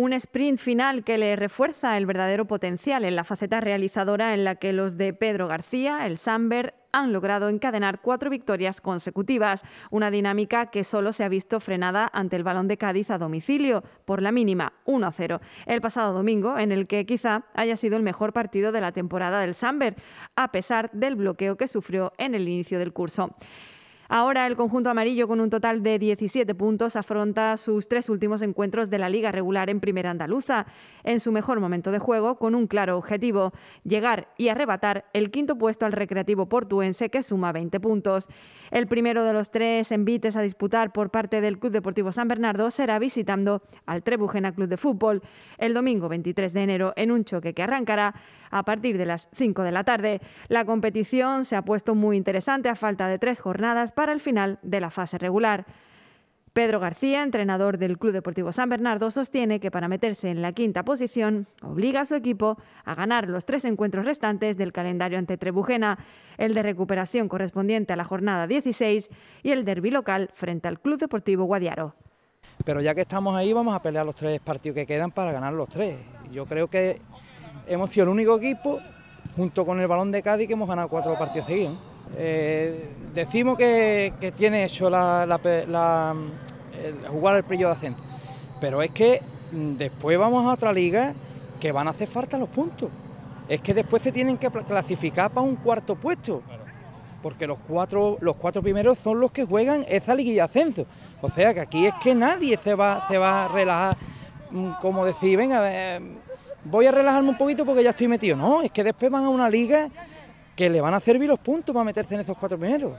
Un sprint final que le refuerza el verdadero potencial en la faceta realizadora en la que los de Pedro García, el Samber, han logrado encadenar cuatro victorias consecutivas, una dinámica que solo se ha visto frenada ante el balón de Cádiz a domicilio, por la mínima 1-0, el pasado domingo, en el que quizá haya sido el mejor partido de la temporada del Samber, a pesar del bloqueo que sufrió en el inicio del curso. Ahora el conjunto amarillo, con un total de 17 puntos, afronta sus tres últimos encuentros de la liga regular en Primera Andaluza, en su mejor momento de juego, con un claro objetivo, llegar y arrebatar el quinto puesto al Recreativo Portuense, que suma 20 puntos. El primero de los tres envites a disputar por parte del Club Deportivo San Bernardo será visitando al Trebujena Club de Fútbol el domingo 23 de enero en un choque que arrancará a partir de las 5 de la tarde. La competición se ha puesto muy interesante a falta de tres jornadas para el final de la fase regular. Pedro García, entrenador del Club Deportivo San Bernardo, sostiene que para meterse en la quinta posición obliga a su equipo a ganar los tres encuentros restantes del calendario ante Trebujena, el de recuperación correspondiente a la jornada 16 y el derby local frente al Club Deportivo Guadiaro. Pero ya que estamos ahí vamos a pelear los tres partidos que quedan para ganar los tres. Yo creo que hemos sido el único equipo, junto con el Balón de Cádiz, que hemos ganado cuatro partidos seguidos. Eh, decimos que, tiene hecho la, jugar el brillo de ascenso, pero es que mm, después vamos a otra liga que van a hacer falta los puntos. Es que después se tienen que clasificar para un cuarto puesto, porque los cuatro, los cuatro primeros son los que juegan esa liguilla de ascenso. O sea que aquí es que nadie se va, se va a relajar, mm, como decir, venga, eh, voy a relajarme un poquito porque ya estoy metido. No, es que después van a una liga que le van a servir los puntos para meterse en esos cuatro primeros.